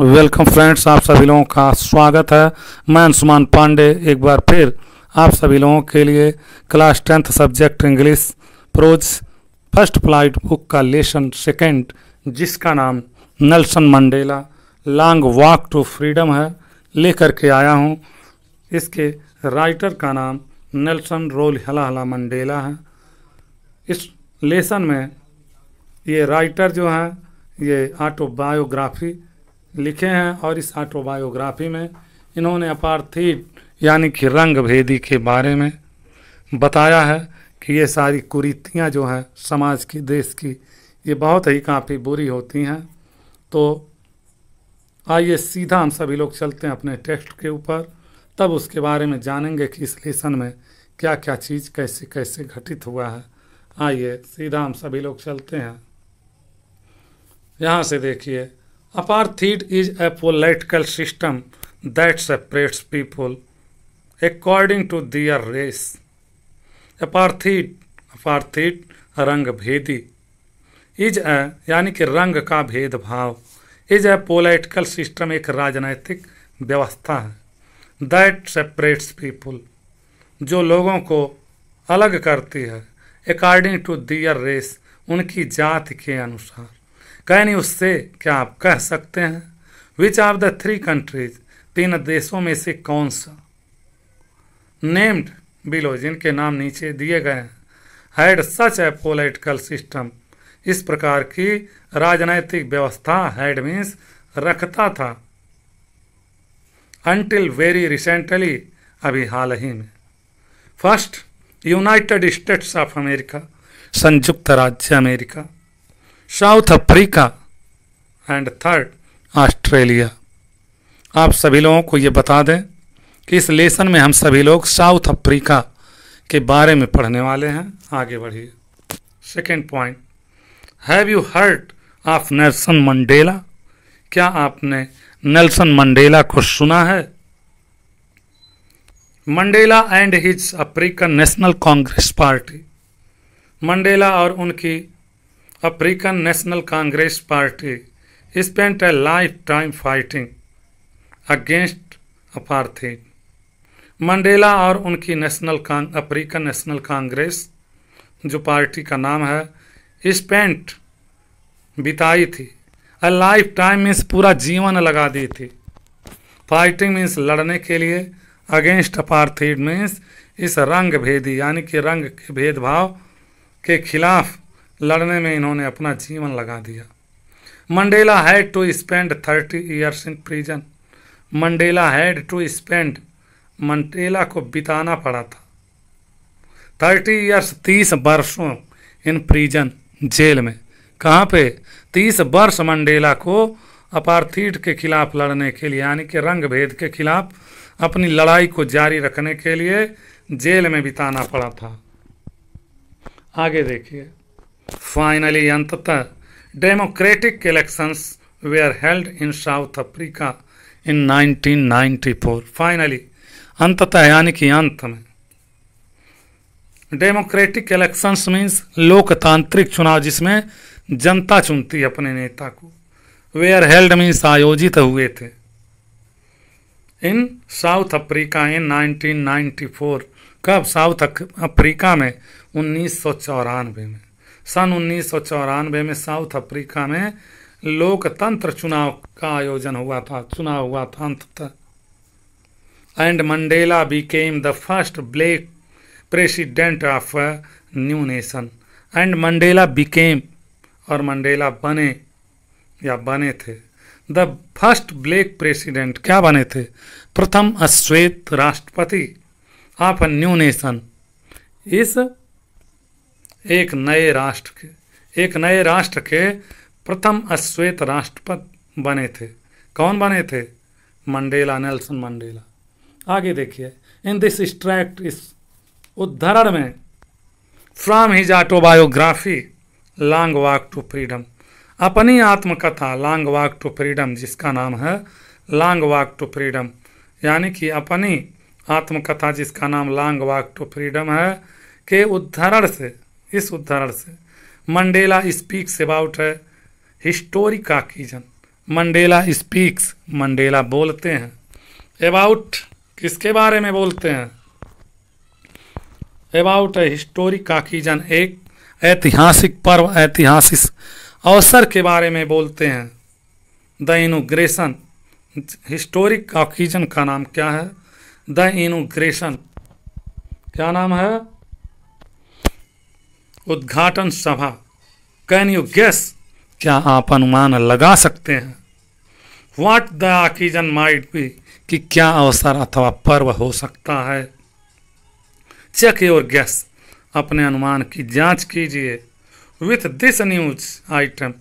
Welcome friends आप सभी लोगों का स्वागत है मैं अंशुमान पांडे एक बार फिर आप सभी लोगों के लिए class tenth subject English prose first flight book का लेसन सेकंड जिसका नाम Nelson Mandela long walk to freedom है लेकर के आया हूँ इसके राइटर का नाम नेल्सन रोल हला हला मंडेला है इस लेसन में ये राइटर जो हैं ये ऑटोबायोग्राफी लिखे हैं और इस ऑटोबायोग्राफी में इन्होंने अपार्थिव यानी कि रंग भेदी के बारे में बताया है कि ये सारी कुरीतियाँ जो हैं समाज की देश की ये बहुत ही काफ़ी बुरी होती हैं तो आइए सीधा हम सभी लोग चलते हैं अपने टेक्स्ट के ऊपर तब उसके बारे में जानेंगे कि इस लेसन में क्या क्या चीज़ कैसे कैसे घटित हुआ है आइए सीधा हम सभी लोग चलते हैं यहाँ से देखिए Apartheid is a political system that separates people according to their race Apartheid, apartheid रंग भेदी इज अ यानी कि रंग का भेदभाव इज ए पोलिटिकल सिस्टम एक राजनैतिक व्यवस्था है दैट सेपरेट्स पीपुल जो लोगों को अलग करती है अकॉर्डिंग टू दियर रेस उनकी जात के अनुसार कैन यू से क्या आप कह सकते हैं which are the three countries तीन देशों में से कौन सा नेम्ड बिलो जिनके नाम नीचे दिए गए हैं had such a political system इस प्रकार की राजनैतिक व्यवस्था हैड मीन्स रखता था अनटिल वेरी रिसेंटली अभी हाल ही में first United States of America संयुक्त राज्य अमेरिका South Africa and third Australia आप सभी लोगों को ये बता दें कि इस लेसन में हम सभी लोग साउथ अफ्रीका के बारे में पढ़ने वाले हैं आगे बढ़िए second point have you heard of Nelson Mandela क्या आपने नेल्सन मंडेला को सुना है Mandela and his African National Congress party Mandela और उनकी African National Congress party spent a lifetime fighting against apartheid. Mandela और उनकी नेशनल अफ्रीकन नेशनल कांग्रेस जो पार्टी का नाम है स्पेंट बिताई थी अ लाइफ टाइम मीन्स पूरा जीवन लगा दी थी फाइटिंग मीन्स लड़ने के लिए अगेंस्ट अपार्थीड मीन्स इस रंग भेदी यानी कि रंग के भेदभाव के खिलाफ लड़ने में इन्होंने अपना जीवन लगा दिया Mandela had to spend thirty years in prison Mandela had to spend Mandela को बिताना पड़ा था थर्टी ईयर्स तीस वर्षों इन प्रिजन जेल में कहाँ पे तीस वर्ष मंडेला को अपार्थीट के खिलाफ लड़ने के लिए यानी कि रंग भेद के खिलाफ अपनी लड़ाई को जारी रखने के लिए जेल में बिताना पड़ा था आगे देखिए Finally, Antata, democratic elections were held in South Africa in 1994. Finally, Antata यानी कि अंत डेमोक्रेटिक इलेक्शंस मीन्स लोकतांत्रिक चुनाव जिसमें जनता चुनती अपने नेता को वे आर हेल्ड मीन्स आयोजित हुए थे इन साउथ अफ्रीका इन 1994 कब साउथ अफ्रीका में उन्नीस में सन उन्नीस में साउथ अफ्रीका में लोकतंत्र चुनाव का आयोजन हुआ था चुनाव हुआ था अंत and Mandela became the first black president of new nation and Mandela became और मंडेला बने या बने थे द फर्स्ट ब्लैक प्रेसिडेंट क्या बने थे प्रथम अश्वेत राष्ट्रपति ऑफ अ न्यू नेशन इस एक नए राष्ट्र के एक नए राष्ट्र के प्रथम अश्वेत राष्ट्रपति बने थे कौन बने थे मंडेला नेल्सन मंडेला आगे देखिए इन दिस स्ट्रैक्ट इस उद्धरण में from his autobiography long walk to freedom अपनी आत्मकथा लॉन्ग वॉक टू फ्रीडम जिसका नाम है लॉन्ग वॉक टू फ्रीडम यानी कि अपनी आत्मकथा जिसका नाम लॉन्ग वॉक टू फ्रीडम है के उद्धरण से इस उदाहरण से मंडेला स्पीक्स अबाउट है historic occasion Mandela speaks Mandela बोलते हैं अबाउट किसके बारे में बोलते हैं अबाउट ए हिस्टोरिक कीजन एक ऐतिहासिक पर्व ऐतिहासिक अवसर के बारे में बोलते हैं द इनोग्रेशन हिस्टोरिक ऑक्सीजन का नाम क्या है द इनोग्रेशन क्या नाम है उद्घाटन सभा कैन यू गेस क्या आप अनुमान लगा सकते हैं वाट द आकीजन माइट भी कि क्या अवसर अथवा पर्व हो सकता है चेक योर गैस अपने अनुमान की जांच कीजिए विथ दिस न्यूज आइटम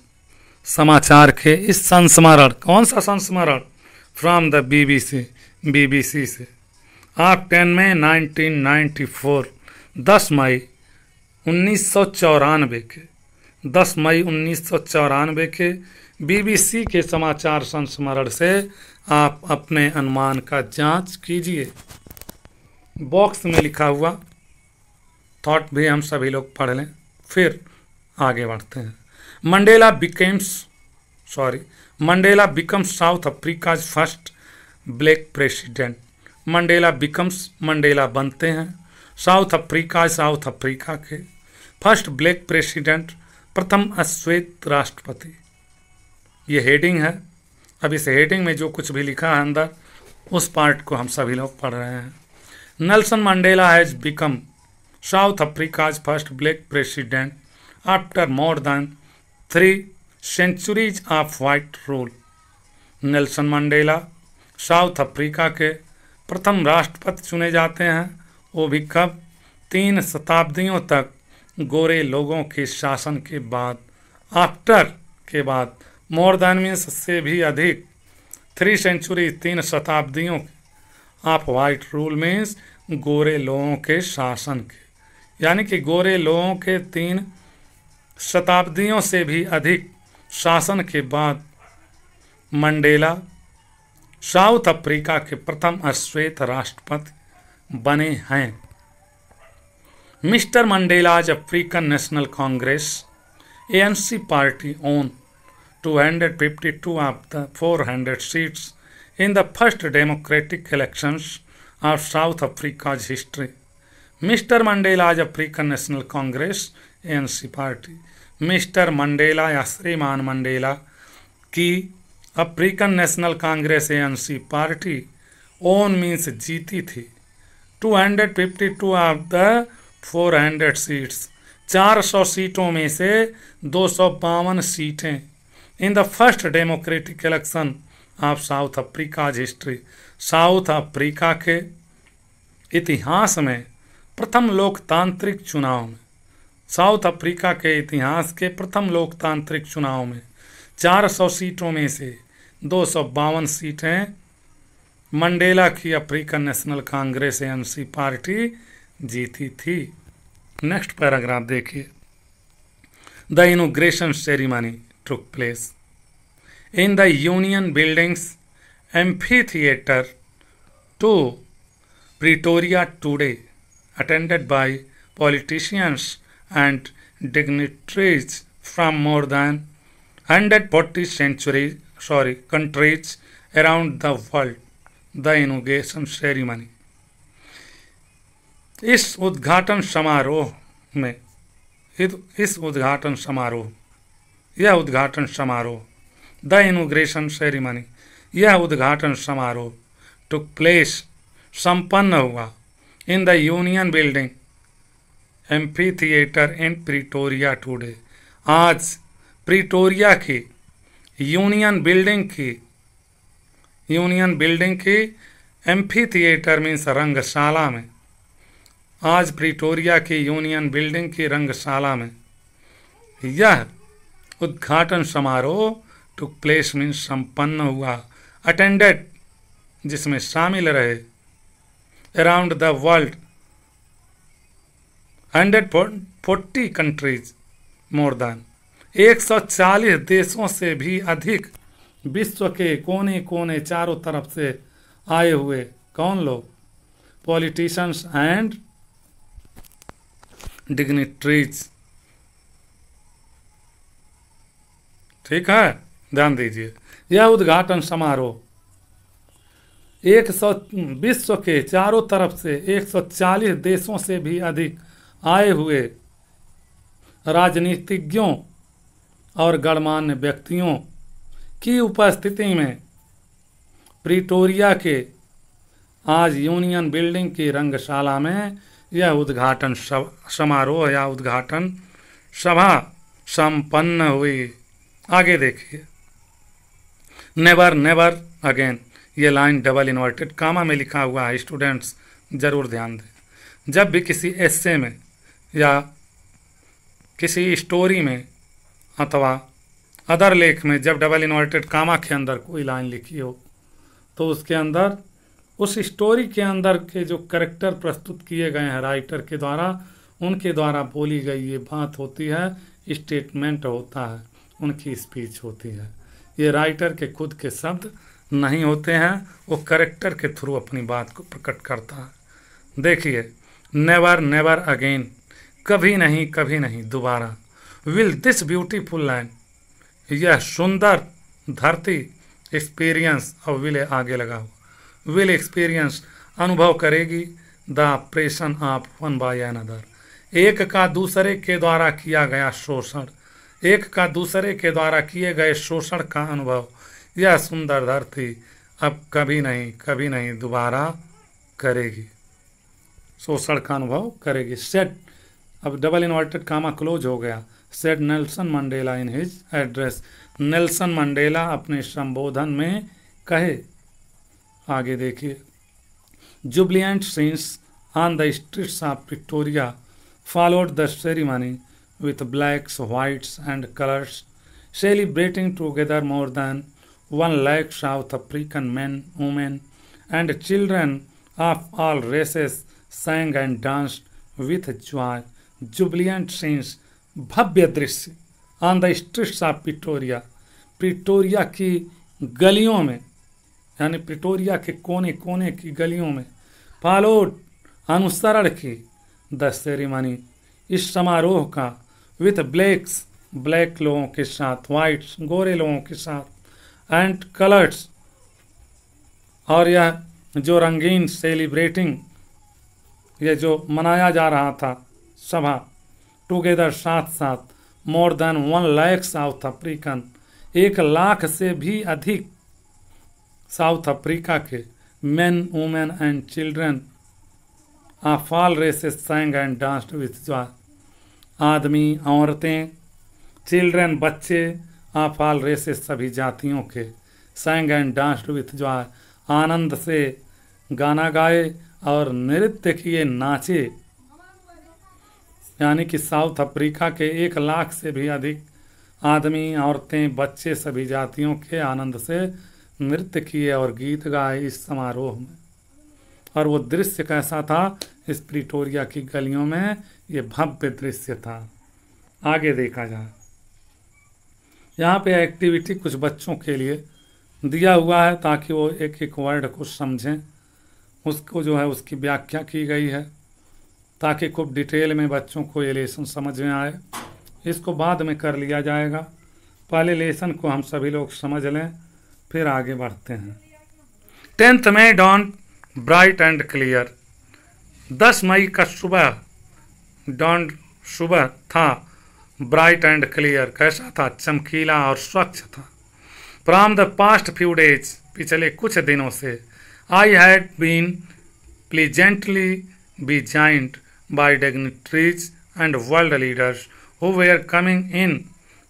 समाचार के इस संस्मरण कौन सा संस्मरण फ्रॉम द बीबीसी बीबीसी से आप टेन मई 1994 10 मई उन्नीस सौ चौरानवे के दस मई उन्नीस सौ चौरानवे के बीबीसी के समाचार संस्मरण से आप अपने अनुमान का जांच कीजिए बॉक्स में लिखा हुआ थॉट भी हम सभी लोग पढ़ लें फिर आगे बढ़ते हैं Mandela becomes sorry Mandela becomes South Africa's first black president Mandela becomes Mandela बनते हैं साउथ अफ्रीका साउथ अफ्रीका के फर्स्ट ब्लैक प्रेसिडेंट प्रथम अश्वेत राष्ट्रपति ये हेडिंग है अब इस हेडिंग में जो कुछ भी लिखा है अंदर उस पार्ट को हम सभी लोग पढ़ रहे हैं Nelson Mandela has become South Africa's first black president after more than three centuries of white rule Nelson Mandela South Africa के प्रथम राष्ट्रपति चुने जाते हैं वो भी कब तीन शताब्दियों तक गोरे लोगों के शासन के बाद आफ्टर के बाद मोर देन मीन्स से भी अधिक थ्री सेंचुरी तीन शताब्दियों के आप वाइट रूल मीन्स गोरे लोगों के शासन के यानी कि गोरे लोगों के तीन शताब्दियों से भी अधिक शासन के बाद मंडेला साउथ अफ्रीका के प्रथम अश्वेत राष्ट्रपति बने हैं Mr. Mandela's African National Congress ANC party won 252 of the 400 seats in the first democratic elections of South Africa's history. Mr. Mandela's African National Congress ANC party mister Mandela या श्रीमान Mandela की African National Congress ANC party won means जीती थी 252 of the four hundred seats चार सौ सीटों में से दो सौ बावन सीटें in the first democratic election of South Africa's history South Africa के इतिहास में प्रथम लोकतांत्रिक चुनाव में साउथ अफ्रीका के इतिहास के प्रथम लोकतांत्रिक चुनाव में चार सौ सीटों में से दो सौ बावन सीटें मंडेला की African National Congress ANC party जीती थी नेक्स्ट पैराग्राफ देखिए the inauguration ceremony took place in the Union Buildings amphitheatre to Pretoria today attended by politicians and dignitaries from more than hundred forty century sorry countries around the world the inauguration ceremony इस उद्घाटन समारोह में इस उद्घाटन समारोह यह उद्घाटन समारोह द इनोग्रेशन सेरेमनी यह उद्घाटन समारोह टुक प्लेस संपन्न हुआ in the Union Building amphitheatre in Pretoria today आज प्रिटोरिया की यूनियन बिल्डिंग की यूनियन बिल्डिंग की एम्फी थिएटर मीन्स रंगशाला में आज प्रिटोरिया के यूनियन बिल्डिंग की रंगशाला में यह उद्घाटन समारोह टू प्लेस में संपन्न हुआ अटेंडेड जिसमें शामिल रहे around the world hundred forty countries more than 140 देशों से भी अधिक विश्व के कोने कोने चारों तरफ से आए हुए कौन लोग पॉलिटिशंस एंड डिग्निट्रीज ठीक है ध्यान दीजिए यह उद्घाटन समारोह एक सौ विश्व के चारों तरफ से 140 देशों से भी अधिक आए हुए राजनीतिज्ञों और गणमान्य व्यक्तियों की उपस्थिति में प्रिटोरिया के आज यूनियन बिल्डिंग की रंगशाला में यह उद्घाटन समारोह या उद्घाटन सभा संपन्न हुई आगे देखिए नेवर नेवर अगेन ये लाइन डबल इन्वर्टेड कामा में लिखा हुआ है स्टूडेंट्स ज़रूर ध्यान दें जब भी किसी एस्से में या किसी स्टोरी में अथवा अदर लेख में जब डबल इन्वर्टेड कामा के अंदर कोई लाइन लिखी हो तो उसके अंदर उस स्टोरी के अंदर के जो करेक्टर प्रस्तुत किए गए हैं राइटर के द्वारा उनके द्वारा बोली गई ये बात होती है स्टेटमेंट होता है उनकी स्पीच होती है ये राइटर के खुद के शब्द नहीं होते हैं वो करेक्टर के थ्रू अपनी बात को प्रकट करता है देखिए नेवर नेवर अगेन कभी नहीं कभी नहीं दोबारा विल दिस ब्यूटीफुल लैंड यह सुंदर धरती एक्सपीरियंस और विले आगे लगा हुआ विल एक्सपीरियंस अनुभव करेगी the oppression of one by another एक का दूसरे के द्वारा किया गया शोषण एक का दूसरे के द्वारा किए गए शोषण का अनुभव यह सुंदर धरती अब कभी नहीं कभी नहीं दोबारा करेगी शोषण का अनुभव करेगी सेट अब डबल इन्वर्टेड कामा क्लोज हो गया said Nelson Mandela in his address Nelson Mandela अपने संबोधन में कहे आगे देखिए jubilant scenes on the streets of Victoria followed the ceremony with blacks whites and colours celebrating together more than one lakh South African man women and children of all races sang and dance with joy jubilant scenes भव्य दृश्य on the streets of Pretoria Pretoria की गलियों में यानी Pretoria के कोने कोने की गलियों में पालोट अनुसरण की दस्तेरीमानी इस समारोह का विथ ब्लैक्स ब्लैक लोगों के साथ वाइट्स गोरे लोगों के साथ एंड कलर्स और यह जो रंगीन सेलिब्रेटिंग ये जो मनाया जा रहा था सभा टुगेदर साथ साथ more than one lakhs South African एक लाख से भी अधिक साउथ अफ्रीका के man women and children of all races sang and danced with joy. आदमी औरतें चिल्ड्रन बच्चे ऑफ ऑल रेसेस सभी जातियों के sang and danced with joy आनंद से गाना गाए और नृत्य किए नाचे यानी कि साउथ अफ्रीका के एक लाख से भी अधिक आदमी औरतें बच्चे सभी जातियों के आनंद से नृत्य किए और गीत गाए इस समारोह में और वो दृश्य कैसा था इस प्रिटोरिया की गलियों में ये भव्य दृश्य था आगे देखा जाए यहाँ पे एक्टिविटी कुछ बच्चों के लिए दिया हुआ है ताकि वो एक एक वर्ड को समझें उसको जो है उसकी व्याख्या की गई है ताकि खूब डिटेल में बच्चों को ये लेसन समझ में आए इसको बाद में कर लिया जाएगा पहले लेसन को हम सभी लोग समझ लें फिर आगे बढ़ते हैं टेंथ में डॉन ब्राइट एंड क्लियर दस मई का सुबह डॉन सुबह था ब्राइट एंड क्लियर कैसा था चमकीला और स्वच्छ था from the past few days पिछले कुछ दिनों से I had been pleasantly besieged by dignitaries and world leaders who are coming in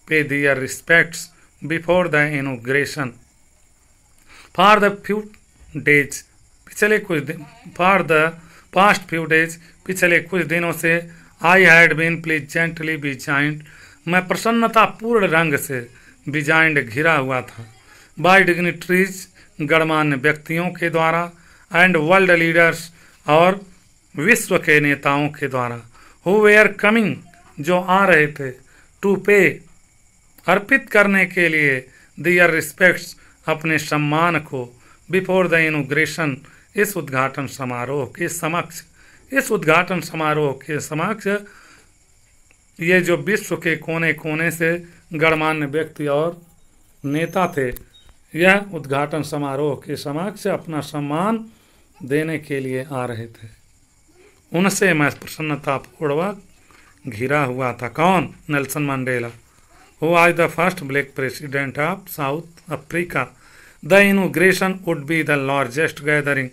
pay their respects before the inauguration for the few days पिछले कुछ दिन for the past few days पिछले कुछ दिनों से I had been pleasantly besieged मैं प्रसन्नतापूर्ण रंग से बिजाइंड घिरा हुआ था बाय डिग्निट्रीज गणमान्य व्यक्तियों के द्वारा एंड वर्ल्ड लीडर्स और विश्व के नेताओं के द्वारा हु वेयर कमिंग जो आ रहे थे टू पे अर्पित करने के लिए दियर रिस्पेक्ट्स अपने सम्मान को बिफोर द इनोग्रेशन इस उद्घाटन समारोह के समक्ष इस उद्घाटन समारोह के समक्ष ये जो विश्व के कोने कोने से गणमान्य व्यक्ति और नेता थे यह उद्घाटन समारोह के समक्ष अपना सम्मान देने के लिए आ रहे थे उनसे मैं प्रसन्नता पूर्वक घिरा हुआ था कौन Nelson Mandela who was the first black president of South Africa. The inauguration would be the largest gathering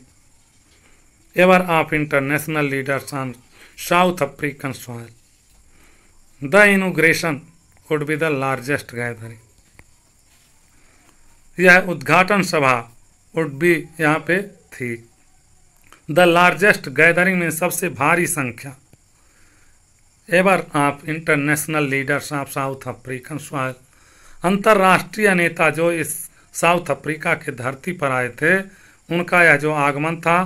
ever of international leaders on South African soil. The inauguration would be the largest gathering. यह उद्घाटन सभा would be यहाँ पे थी the largest gathering में सबसे भारी संख्या ever of international leaders of South African soil अंतर्राष्ट्रीय नेता जो इस साउथ अफ्रीका के धरती पर आए थे उनका यह जो आगमन था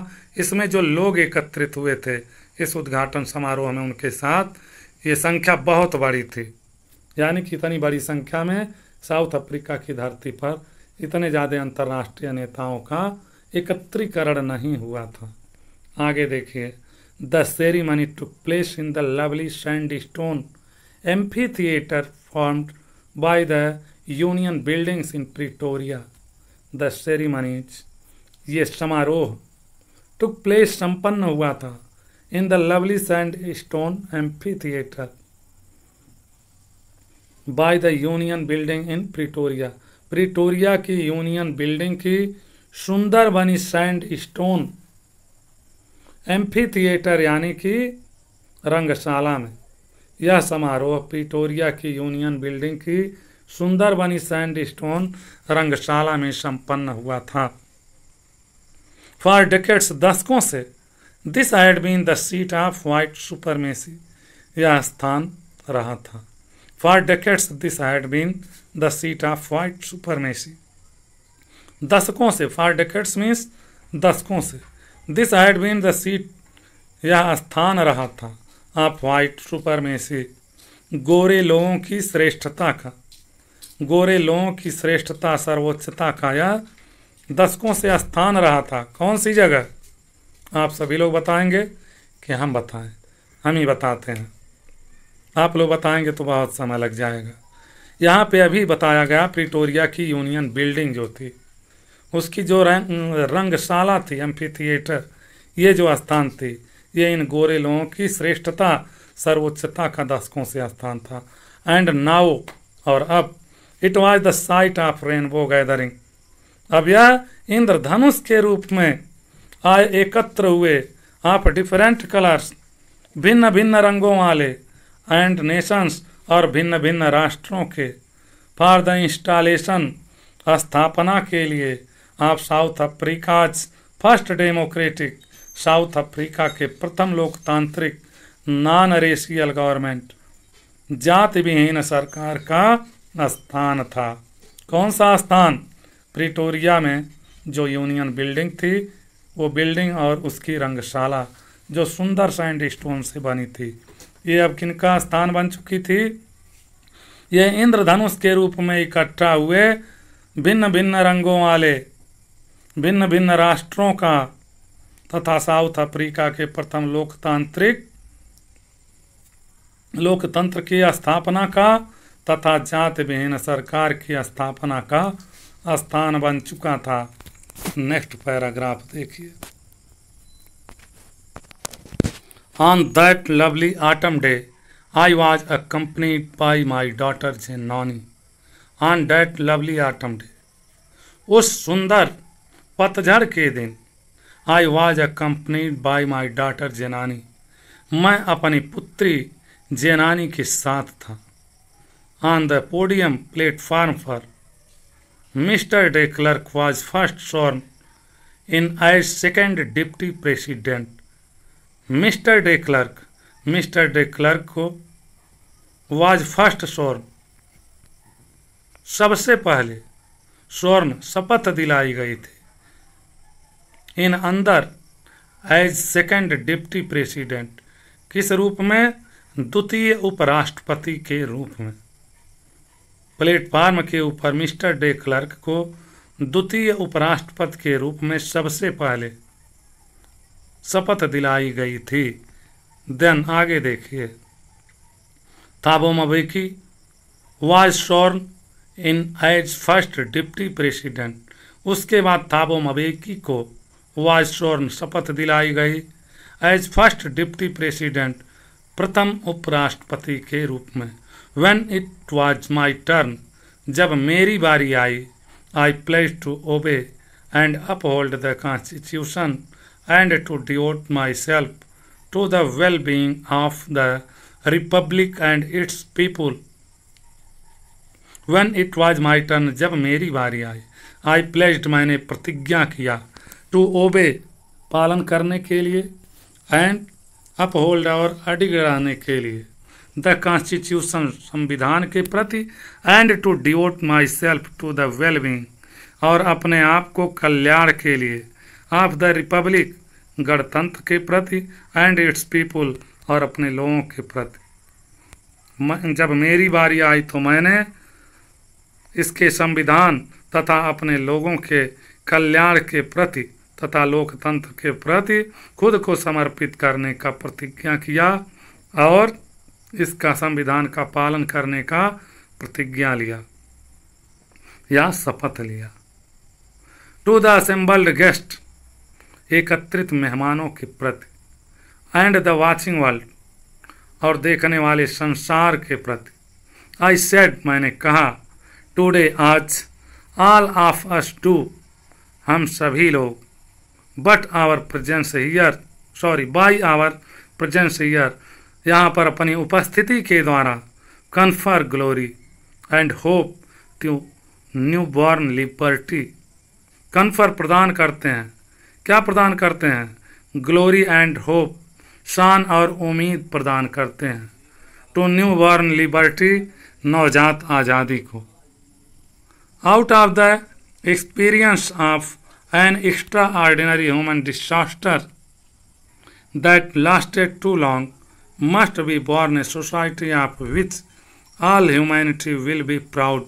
इसमें जो लोग एकत्रित हुए थे इस उद्घाटन समारोह में उनके साथ ये संख्या बहुत बड़ी थी यानी कि इतनी बड़ी संख्या में साउथ अफ्रीका की धरती पर इतने ज़्यादा अंतर्राष्ट्रीय नेताओं का एकत्रीकरण नहीं हुआ था आगे देखिए The ceremony took place in the lovely sandstone amphitheater formed by the Union buildings in Pretoria. The ceremony ये समारोह took place संपन्न हुआ था in the lovely sandstone amphitheater by the Union building in Pretoria. Pretoria की Union Building की सुंदर बनी sand stone amphi theatre यानी कि रंगशाला में यह समारोह पिटोरिया की यूनियन बिल्डिंग की सुंदर बनी सैंड स्टोन रंगशाला में संपन्न हुआ था फॉर डिकेट्स दशकों से this had been the seat of white supremacy यह स्थान रहा था for decades this had been the seat of white supremacy दशकों से फॉर डेकेट्स मीन्स दशकों से this had been the seat यह स्थान रहा था आप वाइट सुपर में से गोरे लोगों की श्रेष्ठता का गोरे लोगों की श्रेष्ठता सर्वोच्चता का यह दशकों से स्थान रहा था कौन सी जगह आप सभी लोग बताएंगे कि हम बताएं हम ही बताते हैं आप लोग बताएंगे तो बहुत समय लग जाएगा यहाँ पे अभी बताया गया प्रिटोरिया की यूनियन बिल्डिंग जो थी उसकी जो रंग रंगशाला थी एम्फी थिएटर ये जो स्थान थी ये इन गोरे लोगों की श्रेष्ठता सर्वोच्चता का दशकों से स्थान था एंड नाउ और अब it was the site of rainbow gathering अब यह इंद्रधनुष के रूप में आए एकत्र हुए आप डिफरेंट कलर्स भिन्न भिन्न रंगों वाले एंड नेशंस और भिन्न भिन्न राष्ट्रों के फॉर द इंस्टॉलेशन स्थापना के लिए आप South Africa first democratic South Africa के प्रथम लोकतांत्रिक नॉन रेशियल गवर्नमेंट जाति विहीन सरकार का स्थान था कौन सा स्थान प्रिटोरिया में जो यूनियन बिल्डिंग थी वो बिल्डिंग और उसकी रंगशाला जो सुंदर सैंड स्टोन से बनी थी ये अब किनका स्थान बन चुकी थी ये इंद्रधनुष के रूप में इकट्ठा हुए भिन्न भिन्न रंगों वाले भिन्न भिन्न राष्ट्रों का तथा साउथ अफ्रीका के प्रथम लोकतांत्रिक लोकतंत्र की स्थापना का तथा जाति विहीन सरकार की स्थापना का स्थान बन चुका था नेक्स्ट पैराग्राफ देखिए on that lovely autumn day I was a company by my daughter Zenani on that lovely autumn day उस सुंदर पतझड़ के दिन I was accompanied by my daughter Zenani मैं अपनी पुत्री जेनानी के साथ था ऑन द पोडियम प्लेटफार्म पर mister de Klerk was first sworn in I second deputy president mister de Klerk mister de Klerk को वॉज फर्स्ट शॉर्न सबसे पहले स्वर्ण शपथ दिलाई गई थी इन अंदर एज सेकेंड डिप्टी प्रेसिडेंट किस रूप में द्वितीय उपराष्ट्रपति के रूप में प्लेटफार्म के ऊपर मिस्टर डे क्लर्क को द्वितीय उपराष्ट्रपति के रूप में सबसे पहले शपथ दिलाई गई थी देन आगे देखिए Thabo Mbeki was sworn in as first deputy president उसके बाद थाबो मबेकी को वाज शपथ दिलाई गई एज फर्स्ट डिप्टी प्रेसिडेंट प्रथम उपराष्ट्रपति के रूप में when it was my turn जब मेरी बारी आई I pledge to obey and uphold the constitution and to devote myself to the wellbeing of the republic and its people when it was my turn जब मेरी बारी आई आई pledged मैंने प्रतिज्ञा किया टू ओबे पालन करने के लिए एंड अपहोल्ड और अडिग रहने के लिए द कॉन्स्टिट्यूशन संविधान के प्रति and to devote myself to the wellbeing और अपने आप को कल्याण के लिए ऑफ द रिपब्लिक गणतंत्र के प्रति एंड इट्स पीपुल और अपने लोगों के प्रति जब मेरी बारी आई तो मैंने इसके संविधान तथा अपने लोगों के कल्याण के प्रति तथा लोकतंत्र के प्रति खुद को समर्पित करने का प्रतिज्ञा किया और इसका संविधान का पालन करने का प्रतिज्ञा लिया या शपथ लिया टू द असेंबल्ड गेस्ट एकत्रित मेहमानों के प्रति एंड द वाचिंग वर्ल्ड और देखने वाले संसार के प्रति आई सेड मैंने कहा टुडे आज ऑल ऑफ अस टू हम सभी लोग but our presence here sorry by our presence here यहाँ पर अपनी उपस्थिति के द्वारा confer glory and hope to newborn liberty confer प्रदान करते हैं क्या प्रदान करते हैं ग्लोरी एंड होप शान और उम्मीद प्रदान करते हैं टू न्यू बॉर्न लिबर्टी नवजात आज़ादी को out of the experience of an extraordinary human disaster that lasted too long must be born a society of which all humanity will be proud.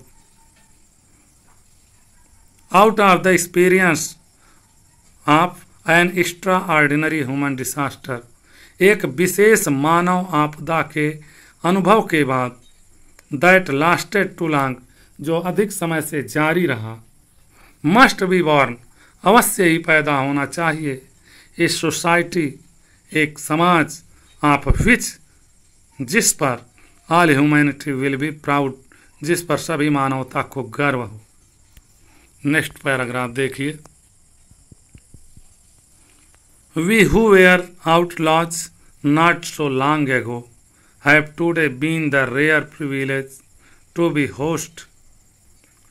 Out of the experience of an extraordinary human disaster, एक विशेष मानव आपदा के अनुभव के बाद that lasted to long जो अधिक समय से जारी रहा मस्ट बी बॉर्न अवश्य ही पैदा होना चाहिए ये सोसाइटी एक समाज आप विच जिस पर all humanity will be proud जिस पर सभी मानवता को गर्व हो नेक्स्ट पैराग्राफ देखिए we who were laws not so long ago have today been the rare privilege to be host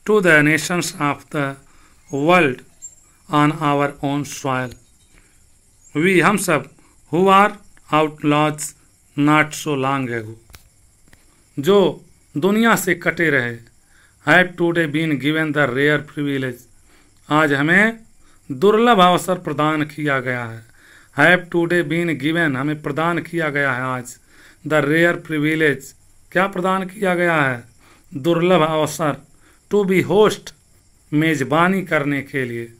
to the nations of the world on our own soil we हम सब, who are outlaws not so long ago जो दुनिया से कटे रहे have today been given the rare privilege आज हमें दुर्लभ अवसर प्रदान किया गया है हैव टूडे बीन गिवेन हमें प्रदान किया गया है आज द रेयर प्रिविलेज क्या प्रदान किया गया है दुर्लभ अवसर टू बी होस्ट मेज़बानी करने के लिए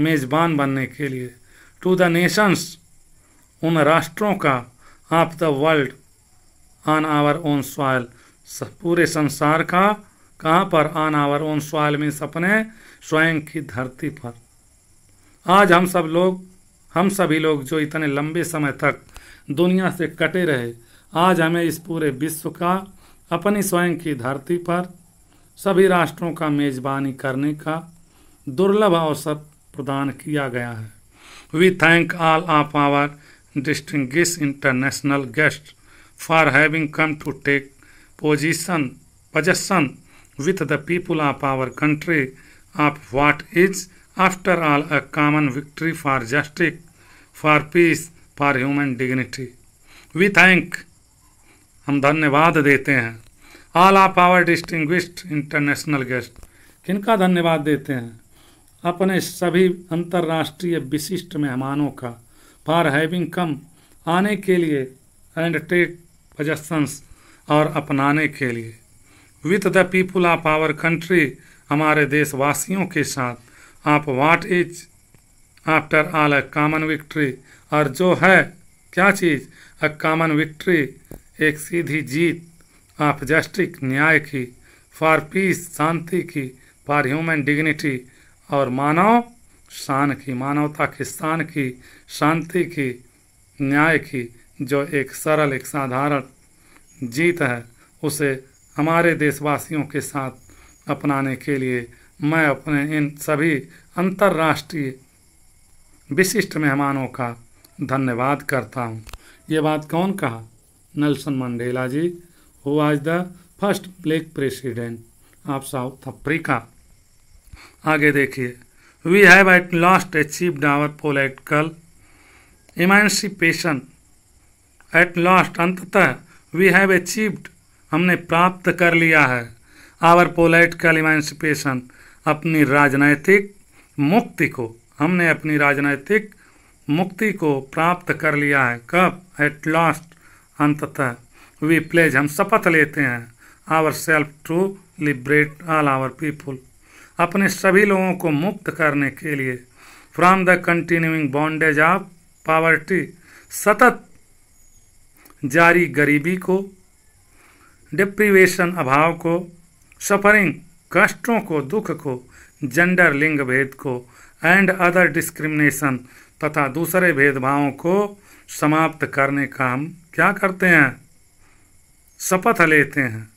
मेज़बान बनने के लिए टू द नेशंस उन राष्ट्रों का of the world on our own soil पूरे संसार का कहाँ पर ऑन आवर ओन सॉयल में अपने स्वयं की धरती पर आज हम सब लोग हम सभी लोग जो इतने लंबे समय तक दुनिया से कटे रहे आज हमें इस पूरे विश्व का अपनी स्वयं की धरती पर सभी राष्ट्रों का मेज़बानी करने का दुर्लभ अवसर प्रदान किया गया है we thank all of our distinguished international guest for having come to take position possession with the people of our country of what is after all a common victory for justice for peace for human dignity we thank हम धन्यवाद देते हैं all of our distinguished international guest किनका धन्यवाद देते हैं अपने सभी अंतर्राष्ट्रीय विशिष्ट मेहमानों का फॉर हैविंग कम आने के लिए एंड टेक पजस्सन्स और अपनाने के लिए with the people of our country हमारे देशवासियों के साथ आप what is after all a common victory और जो है क्या चीज़ अ कॉमन विक्ट्री एक सीधी जीत ऑफ जस्टिक न्याय की फॉर पीस शांति की फॉर ह्यूमन डिग्निटी और मानव शान की मानवता की शान की शांति की न्याय की जो एक सरल एक साधारण जीत है उसे हमारे देशवासियों के साथ अपनाने के लिए मैं अपने इन सभी अंतर्राष्ट्रीय विशिष्ट मेहमानों का धन्यवाद करता हूँ ये बात कौन कहा नेल्सन मंडेला जी हु आज the first black president of South Africa आगे देखिए we have at last achieved our political emancipation at last अंततः वी हैव अचीव्ड हमने प्राप्त कर लिया है आवर पोलिटिकल इमानसिपेशन अपनी राजनैतिक मुक्ति को हमने अपनी राजनैतिक मुक्ति को प्राप्त कर लिया है कब एट लास्ट अंततः वी प्लेज हम शपथ लेते हैं ourselves to liberate all our people अपने सभी लोगों को मुक्त करने के लिए from the continuing bondage of poverty सतत जारी गरीबी को डिप्रीवेशन अभाव को सफरिंग कष्टों को दुख को जेंडर लिंग भेद को एंड अदर डिस्क्रिमिनेशन तथा दूसरे भेदभावों को समाप्त करने का हम क्या करते हैं शपथ लेते हैं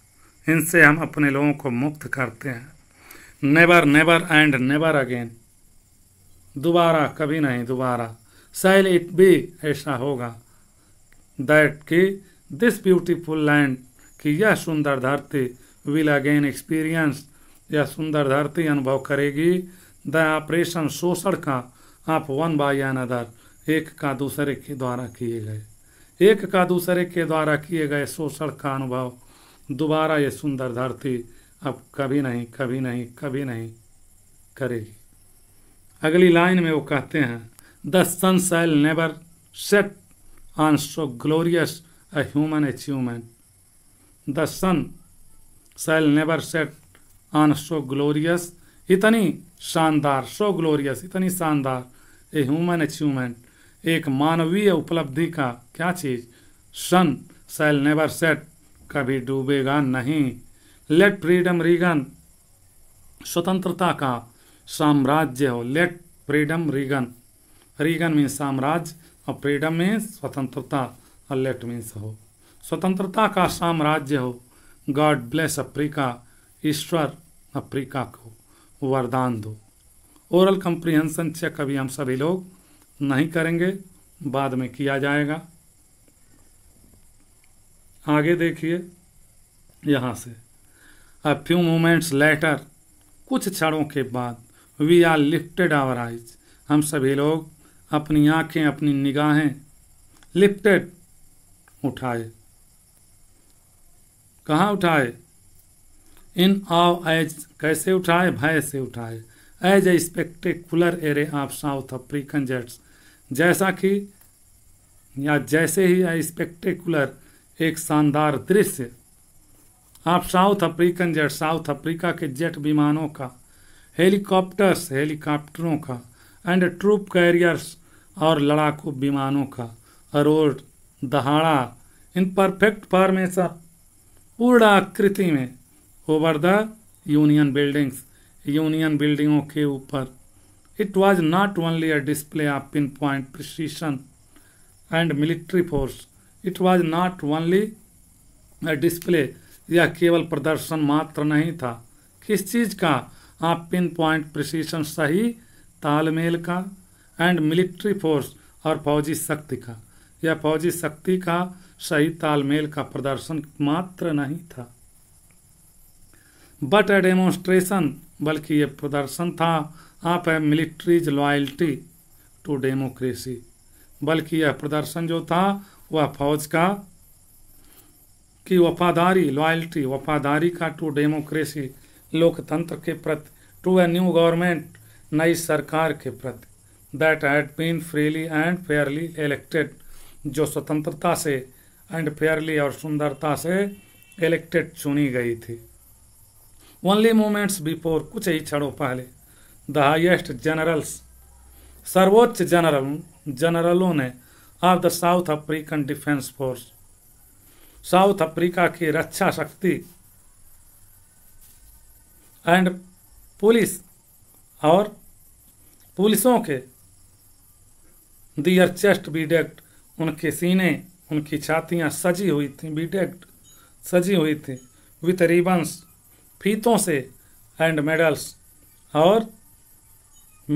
इनसे हम अपने लोगों को मुक्त करते हैं never never and never again दोबारा कभी नहीं दोबारा सेल इट भी ऐसा होगा दैट कि दिस ब्यूटीफुल लैंड कि यह सुंदर धरती विल अगेन एक्सपीरियंस यह सुंदर धरती अनुभव करेगी द ऑपरेशन शोषण का आप वन बाई एन अदर एक का दूसरे के द्वारा किए गए एक का दूसरे के द्वारा किए गए शोषण का अनुभव दोबारा ये सुंदर धरती अब कभी नहीं कभी नहीं कभी नहीं करेगी अगली लाइन में वो कहते हैं the sun shall never set on so glorious a human achievement the sun shall never set on so glorious इतनी शानदार सो ग्लोरियस इतनी शानदार ए ह्यूमन अचीवमेंट एक मानवीय उपलब्धि का क्या चीज़ सन सेल नेवर सेट कभी डूबेगा नहीं लेट फ्रीडम रीगन स्वतंत्रता का साम्राज्य हो let freedom reign reign means साम्राज्य और फ्रीडम मीन्स स्वतंत्रता और लेट मीन्स हो स्वतंत्रता का साम्राज्य हो गॉड ब्लेस अफ्रीका ईश्वर अफ्रीका को वरदान दो ओरल कंप्रीहेंसन चेक अभी हम सभी लोग नहीं करेंगे बाद में किया जाएगा आगे देखिए यहाँ से अ फ्यू मोमेंट्स लेटर कुछ क्षणों के बाद we are lifted our eyes हम सभी लोग अपनी आंखें अपनी निगाहें लिफ्टेड उठाए कहाँ उठाए इन आव एज कैसे उठाए भय से उठाए as a spectacular array of South African jets जैसा कि या जैसे ही ए स्पेक्टेकुलर एक शानदार दृश्य आप South African jet South Africa के जेट विमानों का हेलीकॉप्टर्स हेलीकॉप्टरों का एंड ट्रूप कैरियर्स और लड़ाकू विमानों का अरोड दहाड़ा इन परफेक्ट फॉर्मेशन पूर्ण आकृति में over the Union Buildings Union बिल्डिंगों के ऊपर it was not only a display of pinpoint precision and military force it was not only a display यह केवल प्रदर्शन मात्र नहीं था किस चीज का आप पिन पॉइंट प्रिसीशन सही तालमेल का एंड मिलिट्री फोर्स और फौजी शक्ति का यह फौजी शक्ति का सही तालमेल का प्रदर्शन मात्र नहीं था बट ए डेमोन्स्ट्रेशन बल्कि यह प्रदर्शन था आप a military's loyalty to democracy बल्कि यह प्रदर्शन जो था वह फौज का की वफादारी लॉयल्टी वफादारी का टू डेमोक्रेसी लोकतंत्र के प्रति टू ए न्यू गवर्नमेंट नई सरकार के प्रति that had been freely and fairly elected जो स्वतंत्रता से एंड फेयरली और सुंदरता से इलेक्टेड चुनी गई थी ओनली मोमेंट्स बिफोर कुछ ही क्षणों पहले द हाइएस्ट जनरल्स सर्वोच्च जनरल जनरलों ने of the South African defence force South Africa की रक्षा शक्ति एंड पुलिस और पुलिसों के दियर चेस्ट बीडेक्ट उनके सीने उनकी छातियां सजी हुई थी बीडेक्ट सजी हुई थी विथ रिबंस फीतों से एंड मेडल्स और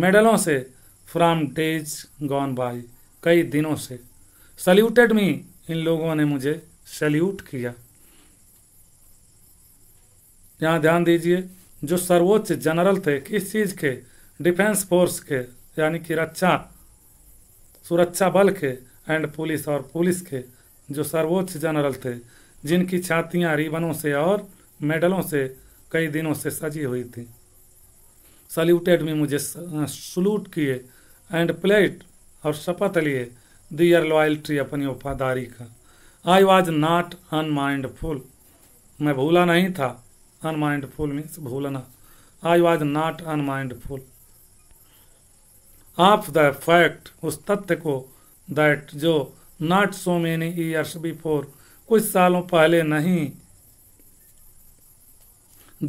मेडलों से फ्राम डेज गॉन बाई कई दिनों से सल्यूटेड मी इन लोगों ने मुझे सैल्यूट किया यहाँ ध्यान दीजिए जो सर्वोच्च जनरल थे किस चीज के डिफेंस फोर्स के यानी कि रक्षा सुरक्षा बल के एंड पुलिस और पुलिस के जो सर्वोच्च जनरल थे जिनकी छातियां रिबनों से और मेडलों से कई दिनों से सजी हुई थी सल्यूटेड में मुझे सलूट किए एंड प्लेट और शपथ लिए दियर लॉयल्टी अपनी वफादारी का आई वॉज नॉट अनमाइंडफुल मैं भूला नहीं था अनमाइंडफुल मीन्स भूलना I was not unmindful of the fact उस तथ्य को दैट जो not so many years before कुछ सालों पहले नहीं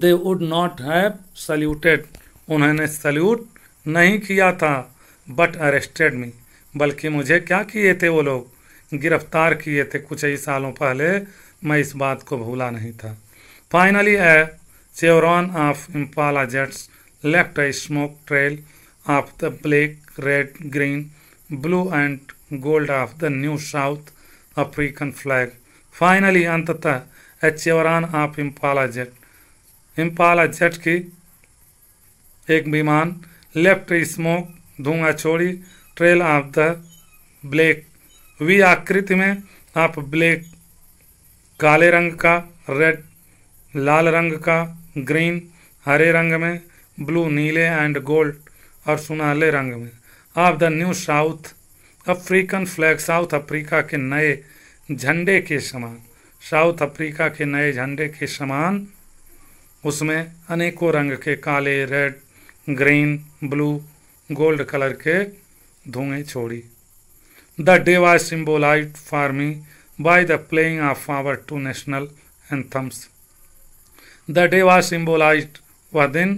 they would not have saluted उन्होंने सल्यूट नहीं किया था बट अरेस्टेड मी बल्कि मुझे क्या किए थे वो लोग गिरफ्तार किए थे कुछ ही सालों पहले मैं इस बात को भूला नहीं था finally a chevron of Impala jets left a smoke trail of the black red green blue and gold of the new South African flag finally अंततः a chevron of Impala jet Impala jet की एक विमान left smoke धुआं छोड़ी trail of the black V आकृति में आप black काले रंग का रेड लाल रंग का ग्रीन हरे रंग में ब्लू नीले एंड गोल्ड और सुनहले रंग में आप the new South African flag South Africa के नए झंडे के समान साउथ अफ्रीका के नए झंडे के समान उसमें अनेकों रंग के काले red green blue gold colour के धुएं छोड़ी The day was symbolized for me by the playing of our two national anthems. The day was symbolized वह दिन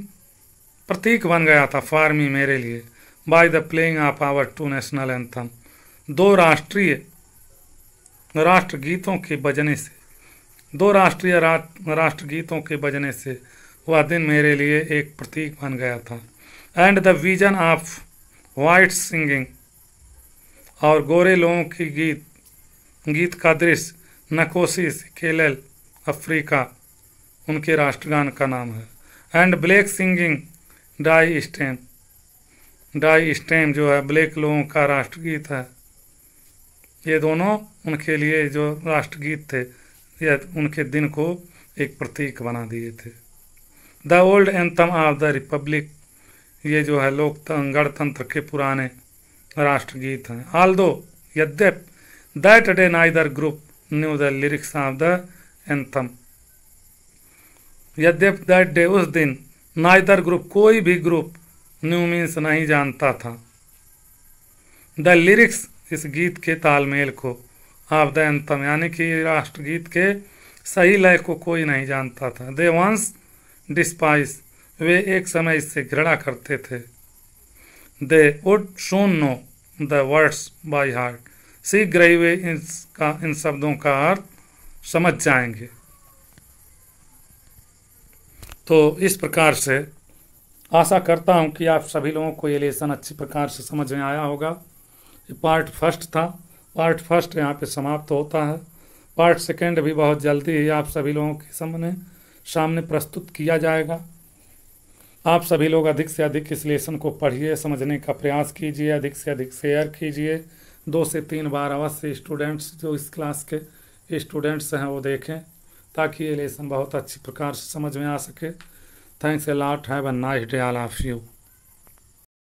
प्रतीक बन गया था मी मेरे लिए by the playing of our two national anthem दो राष्ट्रीय राष्ट्र गीतों के बजने से दो राष्ट्रीय राष्ट्र गीतों के बजने से वह दिन मेरे लिए एक प्रतीक बन गया था and the vision of white singing और गोरे लोगों की गीत गीत का दृश्य नकोसिस केलल अफ्रीका उनके राष्ट्रगान का नाम है and black singing Die Stem Die Stem जो है ब्लैक लोगों का राष्ट्रगीत है ये दोनों उनके लिए जो राष्ट्रगीत थे या उनके दिन को एक प्रतीक बना दिए थे the old anthem of the republic ये जो है लोक गणतंत्र के पुराने राष्ट्रगीत हैं आल दो यद्यप that day neither group knew the lyrics of the anthem यद्यप दैट डे उस दिन नाइदर ग्रुप कोई भी ग्रुप न्यू मीन्स नहीं जानता था द लिरिक्स इस गीत के तालमेल को ऑफ द एंथम यानी कि राष्ट्रगीत के सही लय को कोई नहीं जानता था दे वंस डिस्पाइस वे एक समय इससे घृणा करते थे they would soon know the words by heart शीघ्र ही वे इनका इन शब्दों का अर्थ समझ जाएंगे तो इस प्रकार से आशा करता हूं कि आप सभी लोगों को ये लेसन अच्छी प्रकार से समझ में आया होगा ये पार्ट फर्स्ट था पार्ट फर्स्ट यहाँ पे समाप्त होता है पार्ट सेकंड भी बहुत जल्दी ही आप सभी लोगों के सामने सामने प्रस्तुत किया जाएगा आप सभी लोग अधिक से अधिक इस लेसन को पढ़िए समझने का प्रयास कीजिए अधिक से अधिक शेयर कीजिए दो से तीन बार अवश्य स्टूडेंट्स जो इस क्लास के स्टूडेंट्स हैं वो देखें ताकि ये लेसन बहुत अच्छी प्रकार से समझ में आ सके thanks a lot have a nice day all of you